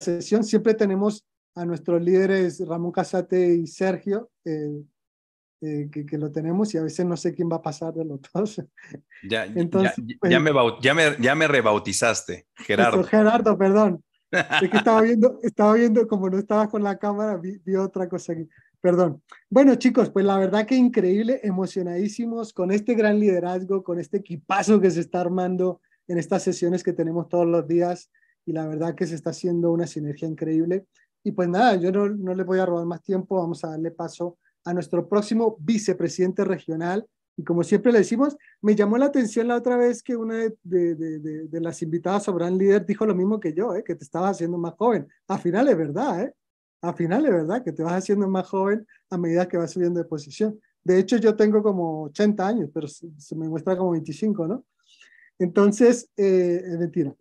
sesión siempre tenemos a nuestros líderes Ramón Casate y Sergio, eh, eh, que, lo tenemos y a veces no sé quién va a pasar de los dos. Ya, Entonces, ya, pues me, ya, me, ya, me, rebautizaste, Gerardo. Gerardo, perdón. Es que estaba viendo, estaba viendo, como no estaba con la cámara, vi otra cosa aquí. Perdón. Bueno, chicos, pues la verdad que increíble, emocionadísimos con este gran liderazgo, con este equipazo que se está armando en estas sesiones que tenemos todos los días y la verdad que se está haciendo una sinergia increíble. Y pues nada, yo no, no le voy a robar más tiempo, vamos a darle paso a nuestro próximo vicepresidente regional. Y como siempre le decimos, me llamó la atención la otra vez que una de, de, de, las invitadas sobre el Líder dijo lo mismo que yo, ¿eh? que te estabas haciendo más joven. a final es verdad, ¿eh? a final es verdad que te vas haciendo más joven a medida que vas subiendo de posición. De hecho, yo tengo como 80 años, pero se, me muestra como 25, ¿no? Entonces, eh, es mentira.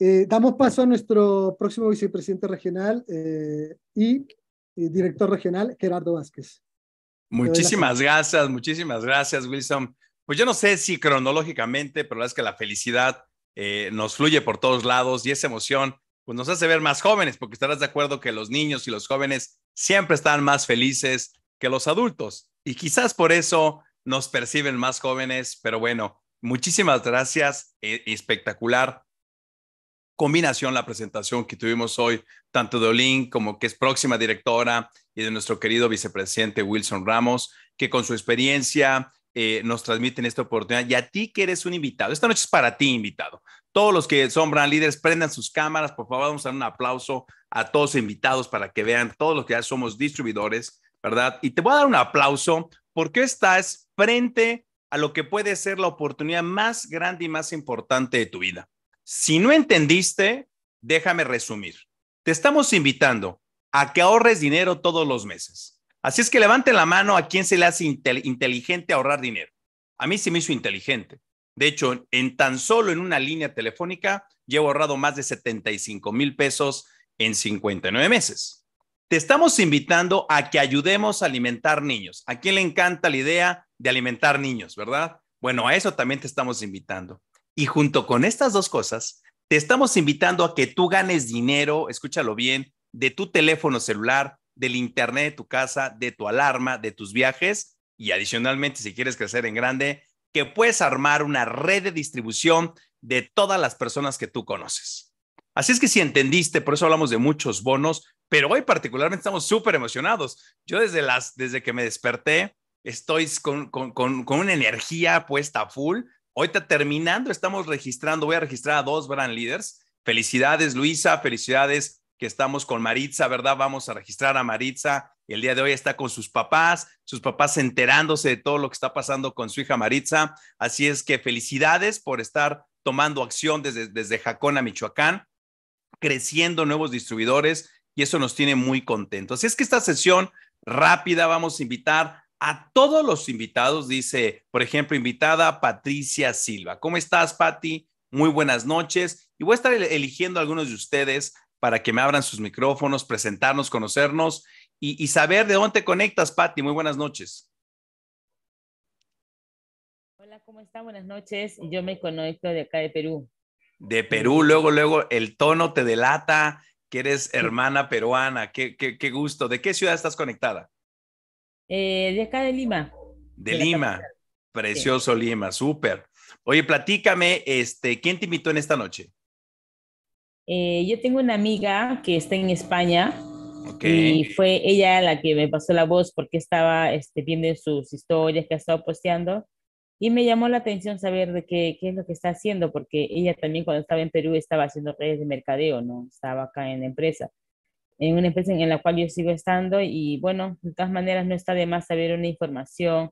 Eh, damos paso a nuestro próximo vicepresidente regional eh, y eh, director regional, Gerardo Vázquez. Muchísimas gracias, muchísimas gracias, Wilson. Pues yo no sé si cronológicamente, pero la es que la felicidad nos fluye por todos lados y esa emoción pues, nos hace ver más jóvenes, porque estarás de acuerdo que los niños y los jóvenes siempre están más felices que los adultos y quizás por eso nos perciben más jóvenes, pero bueno, muchísimas gracias, espectacular combinación la presentación que tuvimos hoy, tanto de Olin como que es próxima directora y de nuestro querido vicepresidente Wilson Ramos, que con su experiencia eh, nos transmiten esta oportunidad. Y a ti que eres un invitado, esta noche es para ti invitado. Todos los que son brand líderes, prendan sus cámaras, por favor, vamos a dar un aplauso a todos los invitados para que vean, todos los que ya somos distribuidores, ¿verdad? Y te voy a dar un aplauso porque estás frente a lo que puede ser la oportunidad más grande y más importante de tu vida. Si no entendiste, déjame resumir. Te estamos invitando a que ahorres dinero todos los meses. Así es que levante la mano a quien se le hace inteligente ahorrar dinero. A mí se me hizo inteligente. De hecho, en tan solo en una línea telefónica llevo ahorrado más de 75 mil pesos en 59 meses. Te estamos invitando a que ayudemos a alimentar niños. ¿A quién le encanta la idea de alimentar niños, verdad? Bueno, a eso también te estamos invitando. Y junto con estas dos cosas, te estamos invitando a que tú ganes dinero, escúchalo bien, de tu teléfono celular, del internet de tu casa, de tu alarma, de tus viajes y adicionalmente, si quieres crecer en grande, que puedes armar una red de distribución de todas las personas que tú conoces. Así es que si entendiste, por eso hablamos de muchos bonos, pero hoy particularmente estamos súper emocionados. Yo desde, las, desde que me desperté estoy con, con, con, con una energía puesta a full Ahorita terminando, estamos registrando, voy a registrar a dos brand leaders. Felicidades, Luisa, felicidades que estamos con Maritza, ¿verdad? Vamos a registrar a Maritza. El día de hoy está con sus papás, sus papás enterándose de todo lo que está pasando con su hija Maritza. Así es que felicidades por estar tomando acción desde, desde Jacón a Michoacán, creciendo nuevos distribuidores y eso nos tiene muy contentos. Así es que esta sesión rápida vamos a invitar a todos los invitados, dice, por ejemplo, invitada Patricia Silva. ¿Cómo estás, Patti? Muy buenas noches. Y voy a estar eligiendo a algunos de ustedes para que me abran sus micrófonos, presentarnos, conocernos y, saber de dónde te conectas, Patti. Muy buenas noches. Hola, ¿cómo están? Buenas noches. Yo me conecto de acá de Perú. De Perú, luego, luego, el tono te delata que eres hermana peruana. Qué, qué, qué gusto. ¿De qué ciudad estás conectada? Eh, de acá de Lima. De, Lima. Precioso Lima, súper. Oye, platícame, este, ¿quién te invitó en esta noche? Eh, yo tengo una amiga que está en España y fue ella la que me pasó la voz porque estaba este, viendo sus historias que ha estado posteando y me llamó la atención saber de qué, qué, es lo que está haciendo porque ella también cuando estaba en Perú estaba haciendo redes de mercadeo, ¿no? Estaba acá en la empresa en una empresa en la cual yo sigo estando y bueno, de todas maneras no está de más saber una información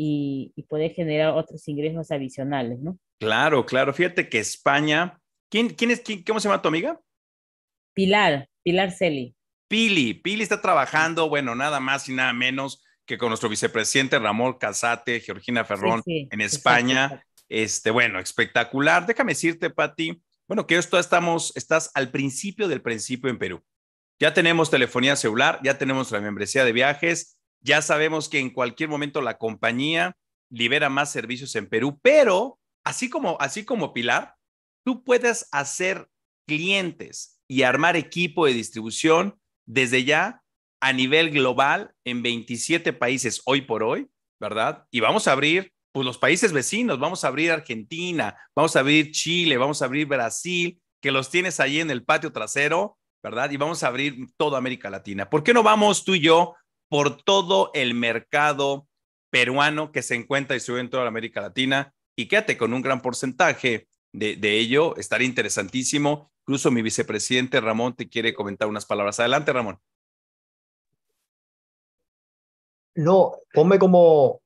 y, poder generar otros ingresos adicionales, ¿no? Claro, claro. Fíjate que España, ¿quién, quién es, quién, cómo se llama tu amiga? Pilar, Pilar Celi. Pili, Pili está trabajando, bueno, nada más y nada menos que con nuestro vicepresidente Ramón Casate, Georgina Ferrón, en España. Este, bueno, espectacular. Déjame decirte, Pati, bueno, que esto estamos, estás al principio del principio en Perú. Ya tenemos telefonía celular, ya tenemos la membresía de viajes, ya sabemos que en cualquier momento la compañía libera más servicios en Perú, pero así como, así como Pilar, tú puedes hacer clientes y armar equipo de distribución desde ya a nivel global en 27 países hoy por hoy, ¿verdad? Y vamos a abrir pues, los países vecinos, vamos a abrir Argentina, vamos a abrir Chile, vamos a abrir Brasil, que los tienes allí en el patio trasero ¿verdad? Y vamos a abrir toda América Latina. ¿Por qué no vamos tú y yo por todo el mercado peruano que se encuentra y sube en toda América Latina? Y quédate con un gran porcentaje de, ello, estaría interesantísimo. Incluso mi vicepresidente Ramón te quiere comentar unas palabras. Adelante, Ramón. No, ponme como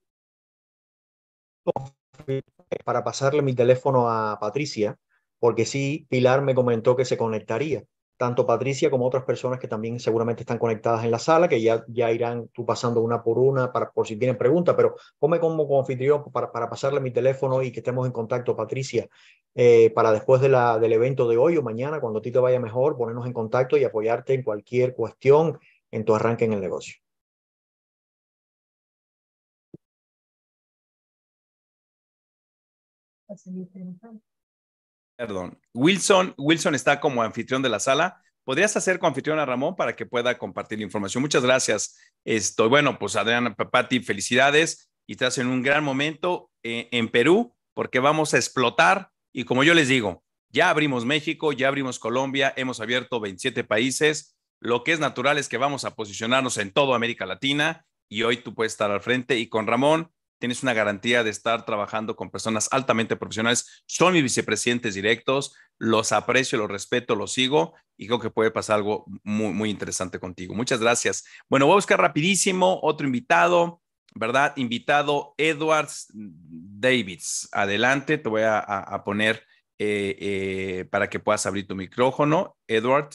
para pasarle mi teléfono a Patricia, porque sí, Pilar me comentó que se conectaría tanto Patricia como otras personas que también seguramente están conectadas en la sala, que ya, ya irán tú pasando una por una para, por si tienen preguntas, pero ponme como, anfitrión para, para, pasarle mi teléfono y que estemos en contacto, Patricia, eh, para después de del evento de hoy o mañana, cuando a ti te vaya mejor, ponernos en contacto y apoyarte en cualquier cuestión en tu arranque en el negocio. Perdón. Wilson, Wilson está como anfitrión de la sala. ¿Podrías hacer anfitrión a Ramón para que pueda compartir la información? Muchas gracias. Estoy bueno, pues Adriana Papati, felicidades y estás en un gran momento eh, en Perú porque vamos a explotar y como yo les digo, ya abrimos México, ya abrimos Colombia, hemos abierto 27 países. Lo que es natural es que vamos a posicionarnos en toda América Latina y hoy tú puedes estar al frente y con Ramón tienes una garantía de estar trabajando con personas altamente profesionales. Son mis vicepresidentes directos, los aprecio, los respeto, los sigo y creo que puede pasar algo muy, muy interesante contigo. Muchas gracias. Bueno, voy a buscar rapidísimo otro invitado, ¿verdad? Invitado Edwards Davids. Adelante, te voy a, poner eh, eh, para que puedas abrir tu micrófono. Edward,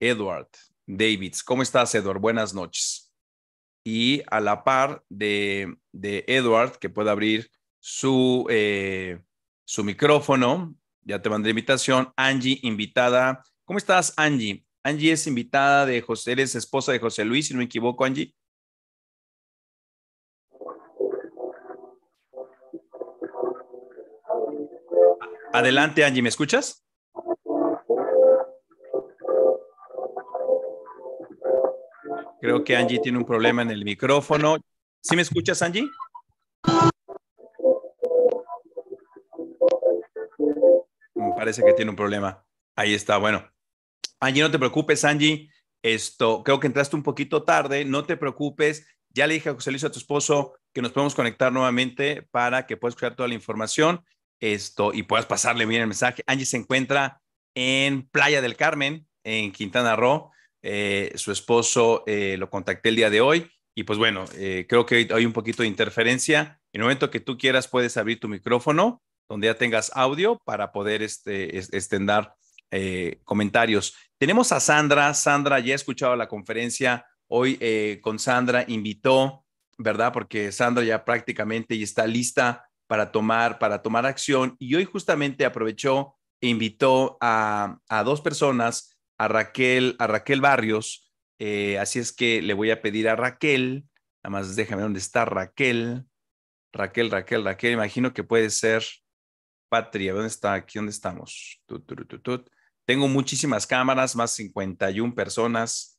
Edward Davids. ¿Cómo estás, Edward? Buenas noches y a la par de, Edward, que pueda abrir su, eh, su micrófono. Ya te mandé invitación. Angie, invitada. ¿Cómo estás, Angie? Angie es invitada de José, eres esposa de José Luis, si no me equivoco, Angie. Adelante, Angie, ¿me escuchas? Creo que Angie tiene un problema en el micrófono. ¿Sí me escuchas, Angie? Me parece que tiene un problema. Ahí está, bueno. Angie, no te preocupes, Angie. Esto, creo que entraste un poquito tarde, no te preocupes. Ya le dije a José Luis a tu esposo que nos podemos conectar nuevamente para que puedas escuchar toda la información esto, y puedas pasarle bien el mensaje. Angie se encuentra en Playa del Carmen, en Quintana Roo. Eh, su esposo eh, lo contacté el día de hoy y pues bueno, eh, creo que hay un poquito de interferencia. En el momento que tú quieras puedes abrir tu micrófono donde ya tengas audio para poder este, extender comentarios. Tenemos a Sandra. Sandra ya ha escuchado la conferencia hoy con Sandra, invitó, ¿verdad? Porque Sandra ya prácticamente está lista para tomar, para tomar acción y hoy justamente aprovechó e invitó a, a dos personas a Raquel, a Raquel Barrios. Eh, así es que le voy a pedir a Raquel, nada más déjame dónde está Raquel. Raquel, Raquel, Raquel, imagino que puede ser Patria. ¿Dónde está? Aquí, ¿dónde estamos? Tengo muchísimas cámaras, más 51 personas.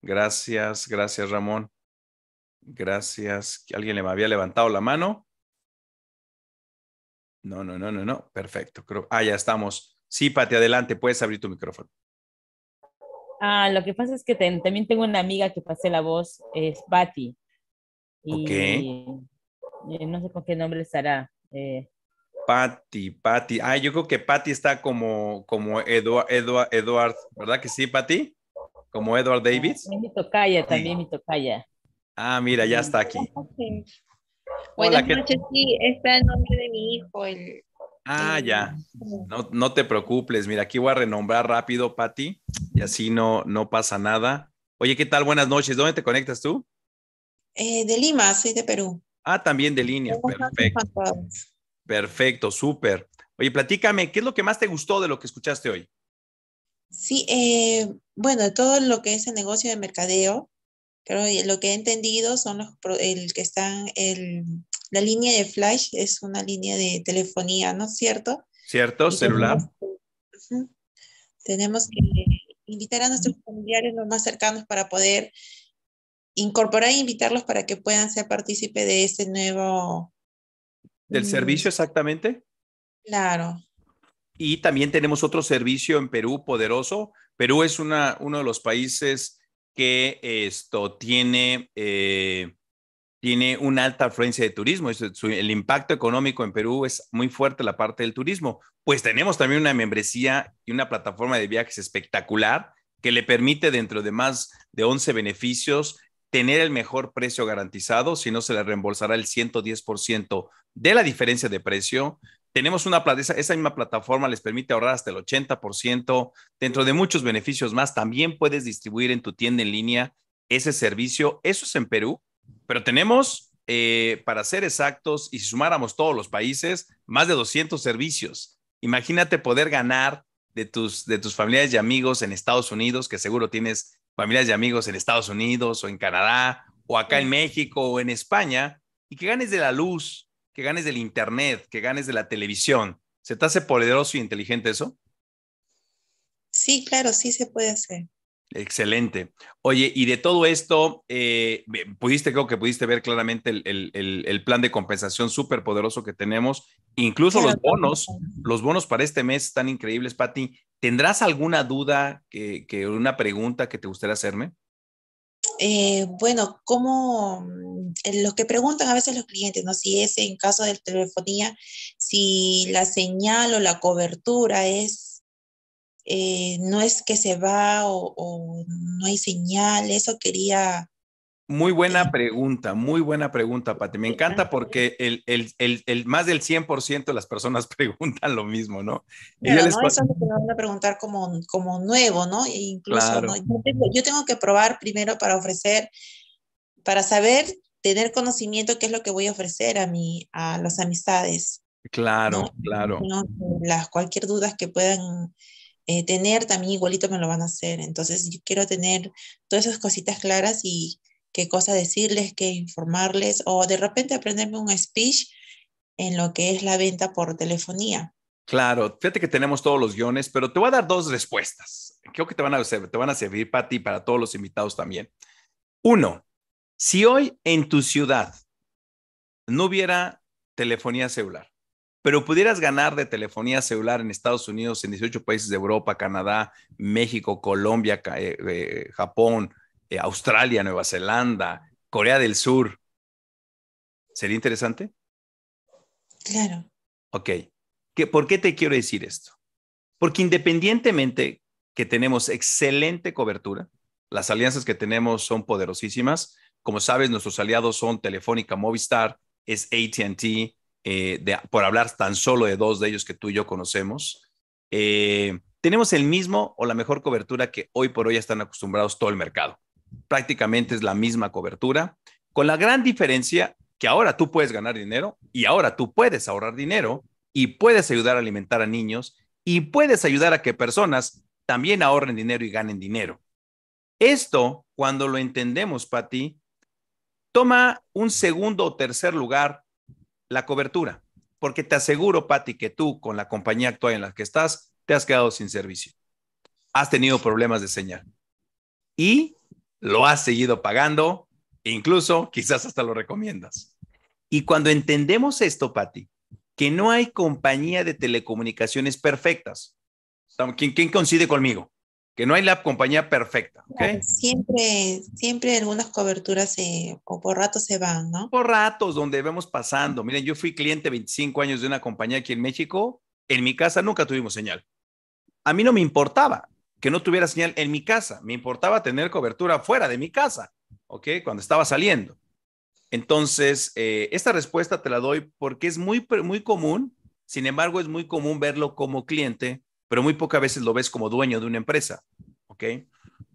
Gracias, gracias Ramón. Gracias. ¿Alguien le había levantado la mano? No, no, no, no, no. Perfecto. Ah, ya estamos. Sí, Patria, adelante. Puedes abrir tu micrófono. Ah, lo que pasa es que también tengo una amiga que pasé la voz, es Patty, Y eh, no sé con qué nombre estará. Eh. Patty, Patti. Ah, yo creo que Patty está como, como Edward, ¿verdad que sí, Patty? Como Edward ah, Davis. mi tocaya, también mi tocaya. Ah, mira, ya está aquí. Buenas noches, sí, está el nombre de mi hijo, el, Ah, eh, ya. No, te preocupes. Mira, aquí voy a renombrar rápido, Patti, y así no, no pasa nada. Oye, ¿qué tal? Buenas noches. ¿Dónde te conectas tú? Eh, de Lima, soy de Perú. Ah, también de línea. Perfecto. Perfecto, súper. Oye, platícame, ¿qué es lo que más te gustó de lo que escuchaste hoy? Sí, eh, bueno, todo lo que es el negocio de mercadeo, pero lo que he entendido son los el que están el la línea de Flash es una línea de telefonía, ¿no es cierto? Cierto, celular. Tenemos, que invitar a nuestros familiares los más cercanos para poder incorporar e invitarlos para que puedan ser partícipes de este nuevo... ¿Del mm, servicio exactamente? Claro. Y también tenemos otro servicio en Perú poderoso. Perú es una, uno de los países que esto tiene eh, tiene una alta afluencia de turismo. el impacto económico en Perú es muy fuerte la parte del turismo. Pues tenemos también una membresía y una plataforma de viajes espectacular que le permite, dentro de más de 11 beneficios, tener el mejor precio garantizado, si no se le reembolsará el 110% de la diferencia de precio. Tenemos una plataforma, esa misma plataforma les permite ahorrar hasta el 80%. Dentro de muchos beneficios más, también puedes distribuir en tu tienda en línea ese servicio. Eso es en Perú pero tenemos, eh, para ser exactos, y si sumáramos todos los países, más de 200 servicios. Imagínate poder ganar de tus, de tus familiares y amigos en Estados Unidos, que seguro tienes familias y amigos en Estados Unidos o en Canadá o acá en México o en España, y que ganes de la luz, que ganes del Internet, que ganes de la televisión. ¿Se te hace poderoso y inteligente eso? Sí, claro, sí se puede hacer. Excelente. Oye, y de todo esto, eh, pudiste, creo que pudiste ver claramente el, plan de compensación súper poderoso que tenemos. Incluso los bonos, los bonos para este mes están increíbles, Patti. ¿Tendrás alguna duda, que, una pregunta que te gustaría hacerme? Eh, bueno, como mm, eh, los que preguntan a veces los clientes, ¿no? Si es en caso de telefonía, si la señal o la cobertura es eh, no es que se va o, no hay señal, eso quería... Muy buena eh, pregunta, muy buena pregunta, Pati. Me encanta porque el, más del 100% de las personas preguntan lo mismo, ¿no? les me van a preguntar como, como nuevo, ¿no? E incluso Yo, tengo, que probar primero para ofrecer, para saber, tener conocimiento qué es lo que voy a ofrecer a, mí a las amistades. Claro, claro. las, cualquier duda que puedan eh, tener también igualito me lo van a hacer. Entonces yo quiero tener todas esas cositas claras y qué cosa decirles, qué informarles o de repente aprenderme un speech en lo que es la venta por telefonía. Claro, fíjate que tenemos todos los guiones, pero te voy a dar dos respuestas. Creo que te van a, te van a servir para ti y para todos los invitados también. Uno, si hoy en tu ciudad no hubiera telefonía celular, pero pudieras ganar de telefonía celular en Estados Unidos, en 18 países de Europa, Canadá, México, Colombia, eh, eh, Japón, eh, Australia, Nueva Zelanda, Corea del Sur. ¿Sería interesante? Claro. Ok. ¿Por qué te quiero decir esto? Porque independientemente que tenemos excelente cobertura, las alianzas que tenemos son poderosísimas. Como sabes, nuestros aliados son Telefónica, Movistar, es ATT, eh, por hablar tan solo de dos de ellos que tú y yo conocemos, eh, tenemos el mismo o la mejor cobertura que hoy por hoy están acostumbrados todo el mercado. Prácticamente es la misma cobertura, con la gran diferencia que ahora tú puedes ganar dinero y ahora tú puedes ahorrar dinero y puedes ayudar a alimentar a niños y puedes ayudar a que personas también ahorren dinero y ganen dinero. Esto, cuando lo entendemos, Patti, toma un segundo o tercer lugar la cobertura, porque te aseguro, Patti, que tú con la compañía actual en la que estás, te has quedado sin servicio. Has tenido problemas de señal y lo has seguido pagando, e incluso quizás hasta lo recomiendas. Y cuando entendemos esto, Patti, que no hay compañía de telecomunicaciones perfectas, ¿quién, quién coincide conmigo? que no hay la compañía perfecta. Siempre, siempre algunas coberturas o por ratos se van, ¿no? Por ratos, donde vemos pasando. Miren, yo fui cliente 25 años de una compañía aquí en México. En mi casa nunca tuvimos señal. A mí no me importaba que no tuviera señal en mi casa. Me importaba tener cobertura fuera de mi casa, ¿ok? Cuando estaba saliendo. Entonces, eh, esta respuesta te la doy porque es muy, muy común. Sin embargo, es muy común verlo como cliente pero muy pocas veces lo ves como dueño de una empresa, ¿ok?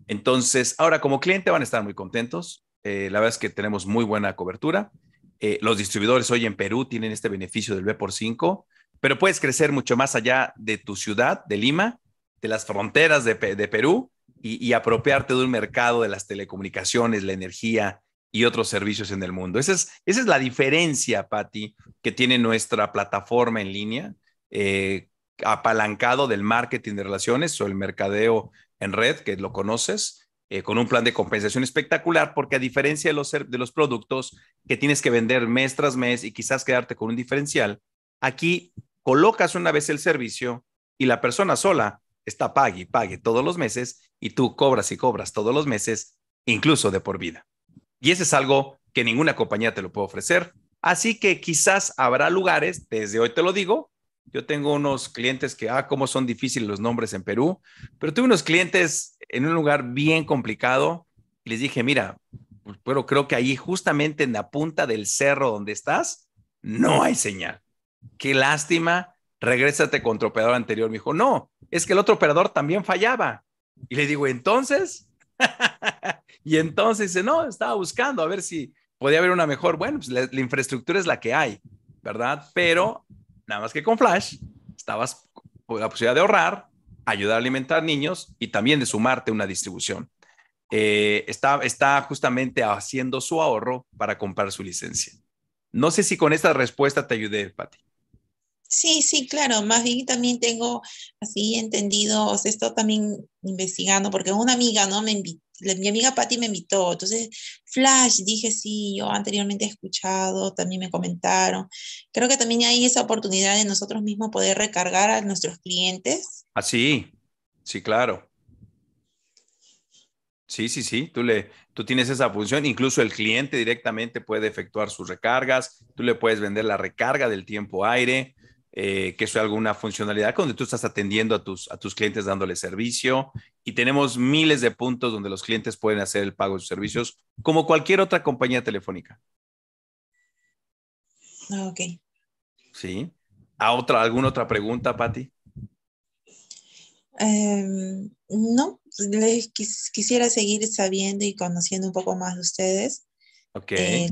Entonces, ahora como cliente van a estar muy contentos. Eh, la verdad es que tenemos muy buena cobertura. Eh, los distribuidores hoy en Perú tienen este beneficio del B por 5, pero puedes crecer mucho más allá de tu ciudad, de Lima, de las fronteras de, Perú y, apropiarte de un mercado de las telecomunicaciones, la energía y otros servicios en el mundo. Esa es, esa es la diferencia, Patti, que tiene nuestra plataforma en línea eh, apalancado del marketing de relaciones o el mercadeo en red, que lo conoces, eh, con un plan de compensación espectacular, porque a diferencia de los, de los productos que tienes que vender mes tras mes y quizás quedarte con un diferencial, aquí colocas una vez el servicio y la persona sola está pague y pague todos los meses y tú cobras y cobras todos los meses, incluso de por vida. Y ese es algo que ninguna compañía te lo puede ofrecer. Así que quizás habrá lugares, desde hoy te lo digo, yo tengo unos clientes que, ah, cómo son difíciles los nombres en Perú, pero tuve unos clientes en un lugar bien complicado y les dije, mira, pero creo que ahí justamente en la punta del cerro donde estás, no hay señal. Qué lástima, regrésate con tu operador anterior. Me dijo, no, es que el otro operador también fallaba. Y le digo, entonces, y entonces dice, no, estaba buscando a ver si podía haber una mejor. Bueno, pues la infraestructura es la que hay, ¿verdad? Pero Nada más que con Flash estabas con pues, la posibilidad de ahorrar, ayudar a alimentar niños y también de sumarte a una distribución. Eh, está, justamente haciendo su ahorro para comprar su licencia. No sé si con esta respuesta te ayudé, Pati. Sí, sí, claro. Más bien también tengo así entendido, o sea, esto también investigando, porque una amiga, ¿no? Me, mi amiga Patty me invitó, entonces Flash, dije sí, yo anteriormente he escuchado, también me comentaron. Creo que también hay esa oportunidad de nosotros mismos poder recargar a nuestros clientes. Ah, sí, sí, claro. Sí, sí, sí, tú, le, tú tienes esa función, incluso el cliente directamente puede efectuar sus recargas, tú le puedes vender la recarga del tiempo aire, eh, que es alguna funcionalidad donde tú estás atendiendo a tus, a tus clientes dándole servicio y tenemos miles de puntos donde los clientes pueden hacer el pago de sus servicios como cualquier otra compañía telefónica. Ah, ok. Sí. ¿A otra, ¿Alguna otra pregunta, Patti? Em, no, quisiera seguir sabiendo y conociendo un poco más de ustedes. Ok. Eh,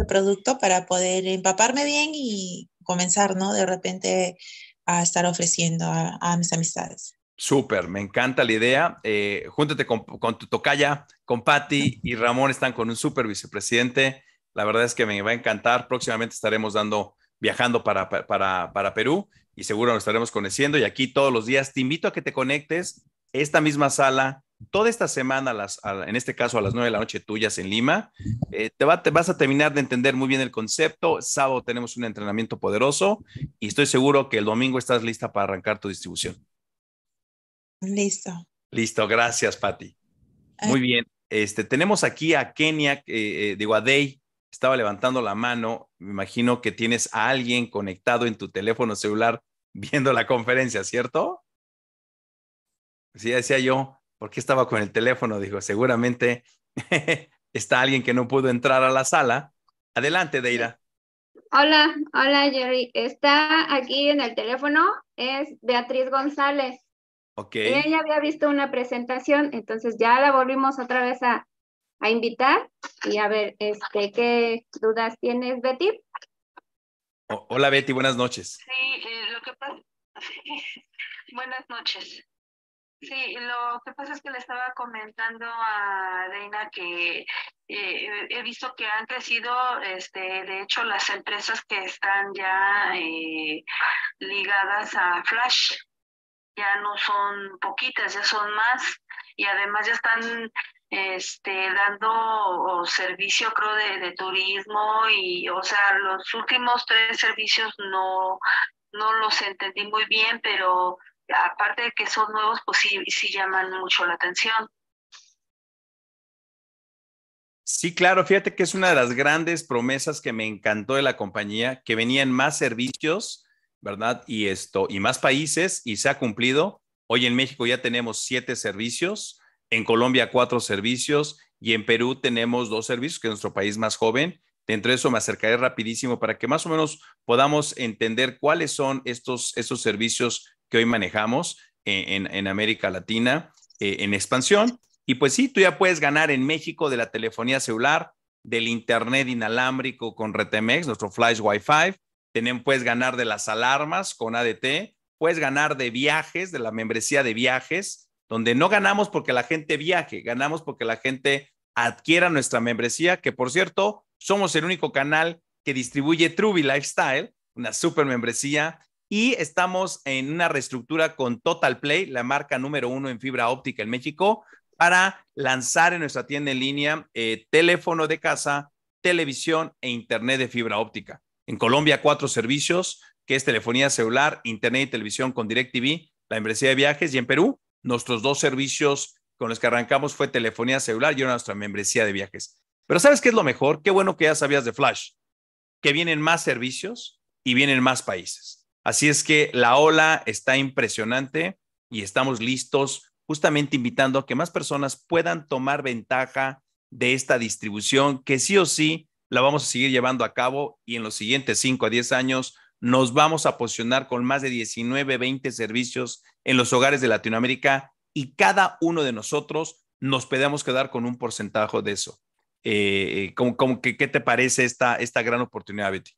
el producto para poder empaparme bien y comenzar, ¿no? De repente a estar ofreciendo a, mis amistades. Súper, me encanta la idea. Eh, júntate con, tu tocaya, con Patti y Ramón están con un súper vicepresidente. La verdad es que me va a encantar. Próximamente estaremos dando, viajando para, para, Perú y seguro nos estaremos conociendo. Y aquí todos los días te invito a que te conectes. Esta misma sala, toda esta semana, en este caso a las 9 de la noche tuyas en Lima, eh, te, vas a terminar de entender muy bien el concepto. Sábado tenemos un entrenamiento poderoso y estoy seguro que el domingo estás lista para arrancar tu distribución. Listo. Listo, gracias, Patti. Ah. Muy bien. Este, tenemos aquí a Kenia, eh, eh, digo, a Day, estaba levantando la mano. Me imagino que tienes a alguien conectado en tu teléfono celular viendo la conferencia, ¿cierto? Sí, decía yo, porque estaba con el teléfono, dijo, seguramente está alguien que no pudo entrar a la sala. Adelante, Deira. Hola, hola Jerry. Está aquí en el teléfono, es Beatriz González. Ok. Ella había visto una presentación, entonces ya la volvimos otra vez a, invitar y a ver, este, ¿qué dudas tienes, Betty? hola, Betty, buenas noches. Sí, eh, lo que pasa... buenas noches. Sí, lo que pasa es que le estaba comentando a Deina que eh, he visto que han crecido, este, de hecho, las empresas que están ya eh, ligadas a Flash ya no son poquitas, ya son más y además ya están este, dando servicio, creo, de, de turismo y, o sea, los últimos tres servicios no, no los entendí muy bien, pero aparte de que son nuevos, pues sí, llaman mucho la atención. Sí, claro, fíjate que es una de las grandes promesas que me encantó de la compañía, que venían más servicios, ¿verdad? Y esto, y más países, y se ha cumplido. Hoy en México ya tenemos siete servicios, en Colombia cuatro servicios, y en Perú tenemos dos servicios, que es nuestro país más joven. Dentro de eso me acercaré rapidísimo para que más o menos podamos entender cuáles son estos, estos servicios que hoy manejamos en, América Latina eh, en expansión. Y pues sí, tú ya puedes ganar en México de la telefonía celular, del internet inalámbrico con Retemex, nuestro Flash Wi-Fi. También puedes ganar de las alarmas con ADT, puedes ganar de viajes, de la membresía de viajes, donde no ganamos porque la gente viaje, ganamos porque la gente adquiera nuestra membresía, que por cierto, somos el único canal que distribuye Truby Lifestyle, una super membresía y estamos en una reestructura con Total Play, la marca número uno en fibra óptica en México, para lanzar en nuestra tienda en línea eh, teléfono de casa, televisión e internet de fibra óptica. En Colombia, cuatro servicios, que es telefonía celular, internet y televisión con DirecTV, la membresía de viajes, y en Perú, nuestros dos servicios con los que arrancamos fue telefonía celular y nuestra membresía de viajes. Pero ¿sabes qué es lo mejor? Qué bueno que ya sabías de Flash, que vienen más servicios y vienen más países. Así es que la ola está impresionante y estamos listos justamente invitando a que más personas puedan tomar ventaja de esta distribución que sí o sí la vamos a seguir llevando a cabo y en los siguientes 5 a 10 años nos vamos a posicionar con más de 19, 20 servicios en los hogares de Latinoamérica y cada uno de nosotros nos podemos quedar con un porcentaje de eso. Eh, eh, qué, ¿Qué te parece esta, esta gran oportunidad, Betty?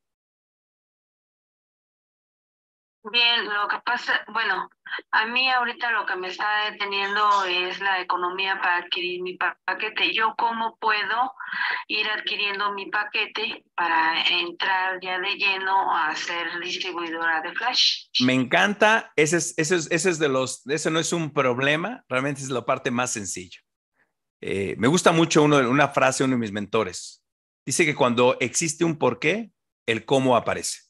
Bien, lo que pasa, bueno, a mí ahorita lo que me está deteniendo es la economía para adquirir mi paquete. Yo cómo puedo ir adquiriendo mi paquete para entrar ya de lleno a ser distribuidora de Flash. Me encanta, ese es, ese de los, ese no es un problema, realmente es la parte más sencilla. Eh, me gusta mucho uno, una frase de uno de mis mentores. Dice que cuando existe un porqué, el cómo aparece.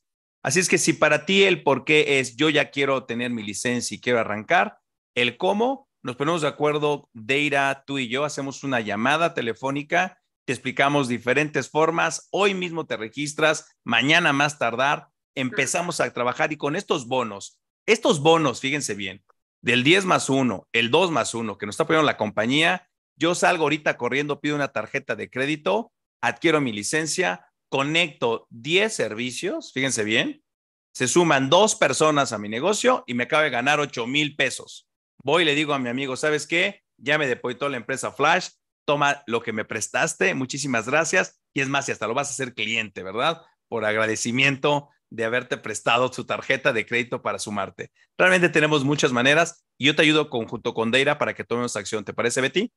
Así es que si para ti el por qué es yo ya quiero tener mi licencia y quiero arrancar, el cómo, nos ponemos de acuerdo, Deira, tú y yo, hacemos una llamada telefónica, te explicamos diferentes formas, hoy mismo te registras, mañana más tardar, empezamos a trabajar y con estos bonos, estos bonos, fíjense bien, del 10 más 1, el 2 más 1 que nos está poniendo la compañía, yo salgo ahorita corriendo, pido una tarjeta de crédito, adquiero mi licencia, conecto 10 servicios, fíjense bien, se suman dos personas a mi negocio y me acabe ganar 8 mil pesos. Voy y le digo a mi amigo, ¿sabes qué? Ya me depositó la empresa Flash, toma lo que me prestaste, muchísimas gracias. Y es más, y hasta lo vas a hacer cliente, ¿verdad? Por agradecimiento de haberte prestado tu tarjeta de crédito para sumarte. Realmente tenemos muchas maneras. y Yo te ayudo junto con Deira para que tomemos acción. ¿Te parece, Betty?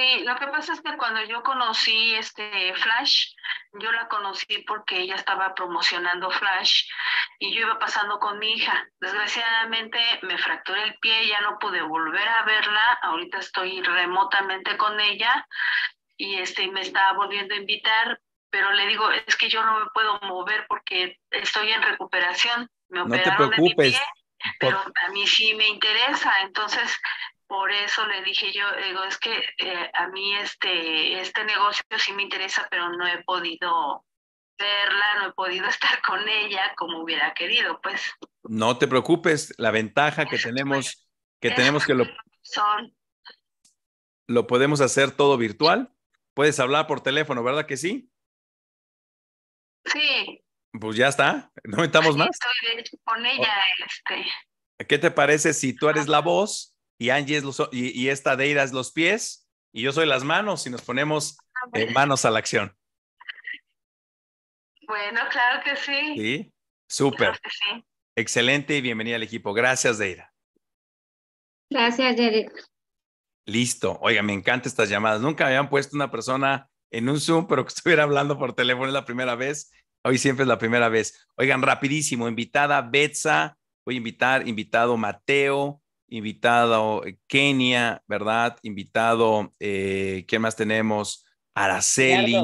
Sí, lo que pasa es que cuando yo conocí este Flash, yo la conocí porque ella estaba promocionando Flash y yo iba pasando con mi hija. Desgraciadamente me fracturé el pie, ya no pude volver a verla. Ahorita estoy remotamente con ella y este me está volviendo a invitar, pero le digo, es que yo no me puedo mover porque estoy en recuperación. no te preocupes. pero a mí sí me interesa, entonces por eso le dije yo, digo, es que eh, a mí este, este negocio sí me interesa, pero no he podido verla, no he podido estar con ella como hubiera querido, pues. No te preocupes, la ventaja que tenemos, que tenemos que lo... Son. Lo podemos hacer todo virtual. Puedes hablar por teléfono, ¿verdad que sí? Sí. Pues ya está, no estamos más. Estoy con ella, este. ¿Qué te parece si tú eres la voz y Angie es los, y, esta Deira es los pies y yo soy las manos y nos ponemos ah, manos a la acción. Bueno, claro que sí. Sí, súper. Excelente y bienvenida al equipo. Gracias, Deira. Gracias, Jerry. Listo. Oiga, me encantan estas llamadas. Nunca me habían puesto una persona en un Zoom, pero que estuviera hablando por teléfono es la primera vez. Hoy siempre es la primera vez. Oigan, rapidísimo, invitada Betsa, voy a invitar, invitado Mateo, invitado eh, Kenia, ¿verdad? Invitado, eh, ¿quién más tenemos? Araceli.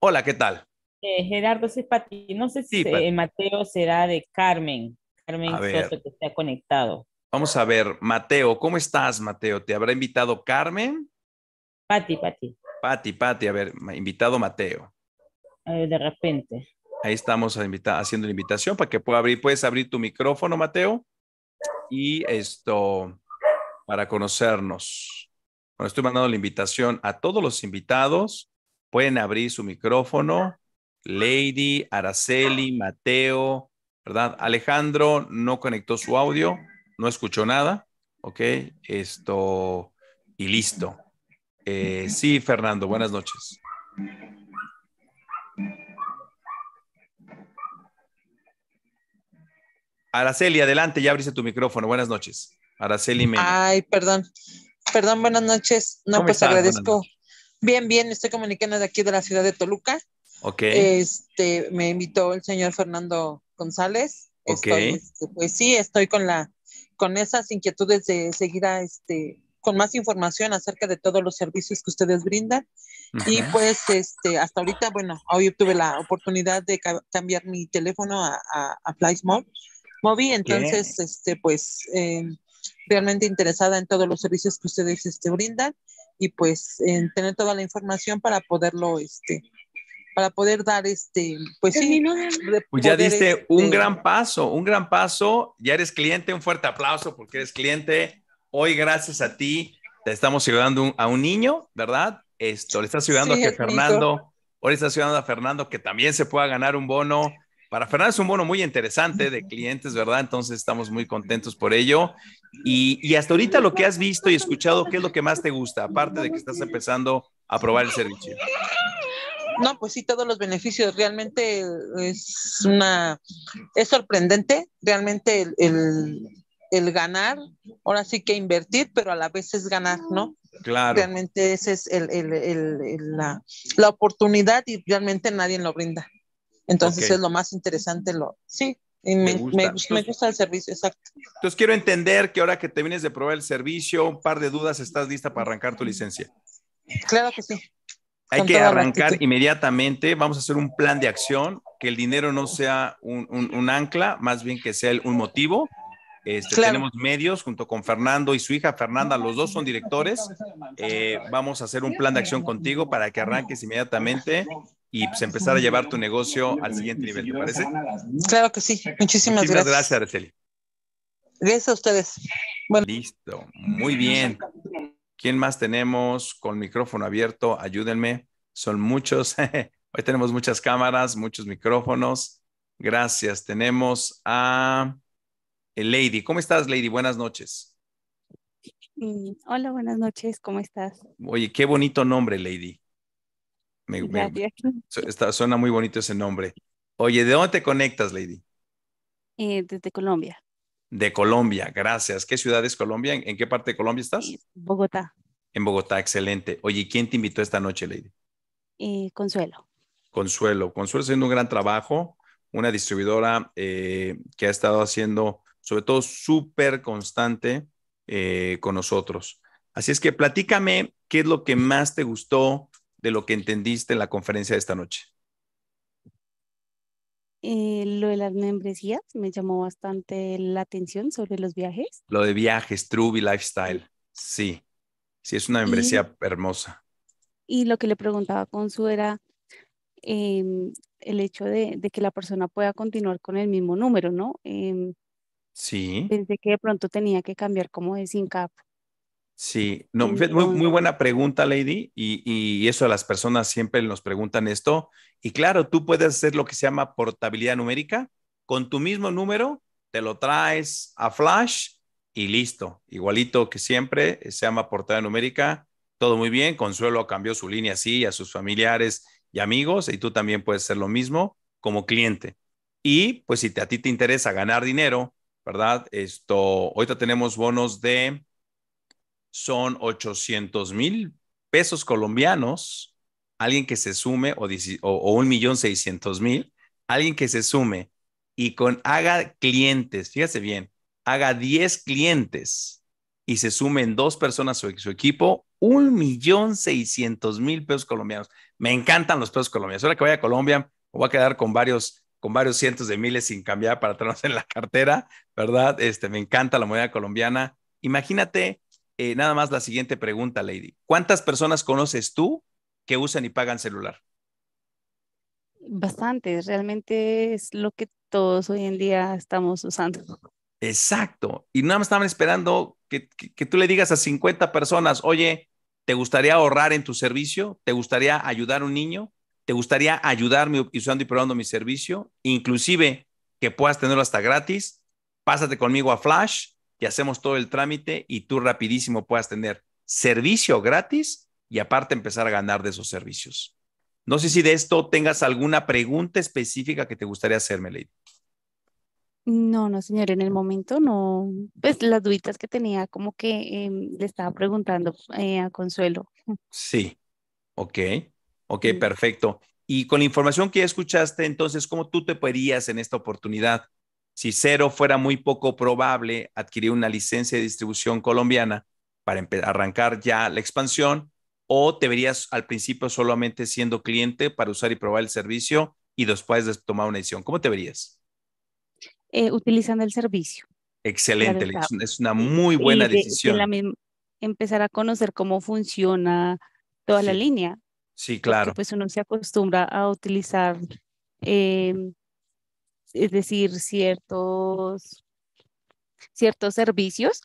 Hola, ¿qué tal? Eh, Gerardo, es Pati. No sé si eh, Mateo será de Carmen. Carmen Soto, que esté conectado. Vamos a ver, Mateo, ¿cómo estás, Mateo? ¿Te habrá invitado Carmen? Pati, Pati. Pati, Pati, a ver, invitado Mateo. ver, de repente. Ahí estamos haciendo la invitación para que pueda abrir. ¿Puedes abrir tu micrófono, Mateo? y esto para conocernos. Bueno, estoy mandando la invitación a todos los invitados. Pueden abrir su micrófono. Lady, Araceli, Mateo, ¿verdad? Alejandro no conectó su audio, no escuchó nada, ¿ok? Esto y listo. Eh, sí, Fernando, buenas noches. Araceli, adelante, ya abriste tu micrófono. Buenas noches. Araceli Mena. Ay, perdón. Perdón, buenas noches. No, pues agradezco. Bien, bien, estoy comunicando de aquí de la ciudad de Toluca. Ok. Este, me invitó el señor Fernando González. Ok. Este, pues sí, estoy con la, con esas inquietudes de seguir a este, con más información acerca de todos los servicios que ustedes brindan. Y pues, este, hasta ahorita, bueno, hoy tuve la oportunidad de cambiar mi teléfono a, a, a moví. Entonces, este, pues eh, realmente interesada en todos los servicios que ustedes este, brindan y pues en tener toda la información para poderlo, este, para poder dar este, pues sí, pues ya diste este un gran paso, un gran paso, ya eres cliente, un fuerte aplauso porque eres cliente. Hoy gracias a ti te estamos ayudando a un niño, ¿verdad? Esto, le estás ayudando a que Fernando, ahora estás ayudando a Fernando que también se pueda ganar un bono para Fernando es un bono muy interesante de clientes, ¿verdad? Entonces estamos muy contentos por ello. Y, hasta ahorita lo que has visto y escuchado, ¿qué es lo que más te gusta? Aparte de que estás empezando a probar el servicio. No, pues sí, todos los beneficios. Realmente es una, es sorprendente, realmente el, ganar, ahora sí que invertir, pero a la vez es ganar, ¿no? Claro. Realmente esa es el, la, la oportunidad y realmente nadie lo brinda. Entonces es lo más interesante, lo, sí, me, gusta. el servicio, exacto. Entonces quiero entender que ahora que te vienes de probar el servicio, un par de dudas, estás lista para arrancar tu licencia. Claro que sí. Hay que arrancar inmediatamente, vamos a hacer un plan de acción, que el dinero no sea un, ancla, más bien que sea un motivo. Este, tenemos medios junto con Fernando y su hija Fernanda, los dos son directores. Eh, vamos a hacer un plan de acción contigo para que arranques inmediatamente y pues empezar a llevar tu negocio al siguiente nivel, ¿te parece? Claro que sí. Muchísimas, Muchísimas gracias. gracias, Araceli. Gracias a ustedes. Listo, muy bien. ¿Quién más tenemos con micrófono abierto? Ayúdenme. Son muchos. Hoy tenemos muchas cámaras, muchos micrófonos. Gracias. Tenemos a Lady. ¿Cómo estás, Lady? Buenas noches. Mm, hola, buenas noches. ¿Cómo estás? Oye, qué bonito nombre, Lady suena muy bonito ese nombre. Oye, ¿de dónde te conectas, Lady? Eh, desde Colombia. De Colombia, gracias. ¿Qué ciudad es Colombia? ¿En, qué parte de Colombia estás? Bogotá. En Bogotá, excelente. Oye, ¿quién te invitó esta noche, Lady? Eh, Consuelo. Consuelo. Consuelo haciendo un gran trabajo, una distribuidora eh, que ha estado haciendo, sobre todo, súper constante con nosotros. Así es que platícame qué es lo que más te gustó de lo que entendiste en la conferencia de esta noche? Eh, lo de las membresías me llamó bastante la atención sobre los viajes. Lo de viajes, Truby Lifestyle. Sí, sí, es una membresía hermosa. Y lo que le preguntaba con su era em, el hecho de, que la persona pueda continuar con el mismo número, ¿no? Em, sí. Pensé que de pronto tenía que cambiar como de SINCAP Sí, no, muy, buena pregunta, Lady, y, eso las personas siempre nos preguntan esto. Y claro, tú puedes hacer lo que se llama portabilidad numérica. Con tu mismo número, te lo traes a Flash y listo. Igualito que siempre, eh, se llama portabilidad numérica. Todo muy bien. Consuelo cambió su línea así a sus familiares y amigos, y tú también puedes hacer lo mismo como cliente. Y pues si te, a ti te interesa ganar dinero, ¿verdad? Esto, ahorita tenemos bonos de son 800 mil pesos colombianos, alguien que se sume, o, o, seiscientos mil. alguien que se sume y con haga clientes, fíjese bien, haga 10 clientes y se sumen dos personas o su, equipo, un millón seiscientos mil pesos colombianos. Me encantan los pesos colombianos. Ahora que vaya a Colombia, me voy a quedar con varios, con varios cientos de miles sin cambiar para traernos en la cartera, ¿verdad? Este, me encanta la moneda colombiana. Imagínate eh, nada más la siguiente pregunta, Lady. ¿Cuántas personas conoces tú que usan y pagan celular? Bastante. realmente es lo que todos hoy en día estamos usando. Exacto. Y nada más estaban esperando que, tú le digas a 50 personas, oye, ¿te gustaría ahorrar en tu servicio? ¿Te gustaría ayudar a un niño? ¿Te gustaría ayudarme usando y probando mi servicio? Inclusive que puedas tenerlo hasta gratis. Pásate conmigo a Flash y hacemos todo el trámite y tú rapidísimo puedas tener servicio gratis y aparte empezar a ganar de esos servicios. No sé si de esto tengas alguna pregunta específica que te gustaría hacerme, Lady. No, no, señor, en el momento no. Pues las dudas que tenía, como que em, le estaba preguntando eh, a Consuelo. Sí, ok, ok, mm. perfecto. Y con la información que escuchaste, entonces, ¿cómo tú te podrías en esta oportunidad si cero fuera muy poco probable adquirir una licencia de distribución colombiana para arrancar ya la expansión, o te verías al principio solamente siendo cliente para usar y probar el servicio y después tomar una decisión. ¿Cómo te verías? Eh, utilizando el servicio. Excelente, es una muy buena decisión. empezar a conocer cómo funciona toda la línea. Sí, claro. Porque, pues uno se acostumbra a utilizar em, es decir, ciertos ciertos servicios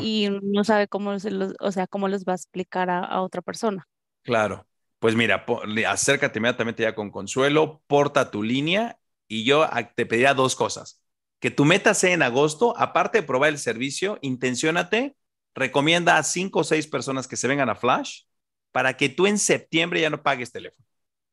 y, no sabe cómo se los, o sea, cómo los va a explicar a, otra persona. Claro. Pues mira, acércate inmediatamente ya con Consuelo, porta tu línea y yo te pediría dos cosas. Que tu meta sea en agosto, aparte de probar el servicio, intenciónate, recomienda a cinco o seis personas que se vengan a Flash para que tú en septiembre ya no pagues teléfono.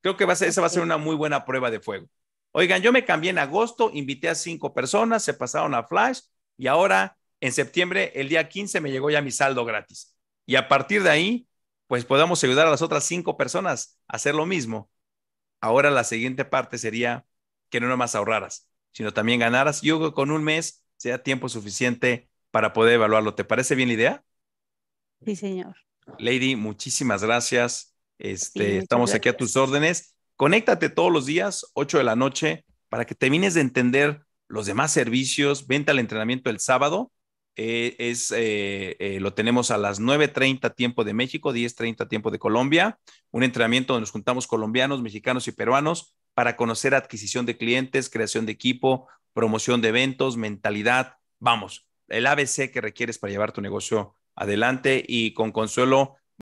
Creo que va a ser, esa va a ser una muy buena prueba de fuego. Oigan, yo me cambié en agosto, invité a cinco personas, se pasaron a Flash y ahora en septiembre, el día 15, me llegó ya mi saldo gratis. Y a partir de ahí, pues podamos ayudar a las otras cinco personas a hacer lo mismo. Ahora la siguiente parte sería que no nomás ahorraras, sino también ganaras. Yo con un mes sea tiempo suficiente para poder evaluarlo. ¿Te parece bien la idea? Sí, señor. Lady, muchísimas gracias. Este, estamos aquí a tus órdenes. Conéctate todos los días, 8 de la noche, para que termines de entender los demás servicios. Vente al entrenamiento el sábado. Eh, es, eh, eh, lo tenemos a las 9.30 tiempo de México, 10.30 tiempo de Colombia. Un entrenamiento donde nos juntamos colombianos, mexicanos y peruanos para conocer adquisición de clientes, creación de equipo, promoción de eventos, mentalidad. Vamos, el ABC que requieres para llevar tu negocio adelante y con consuelo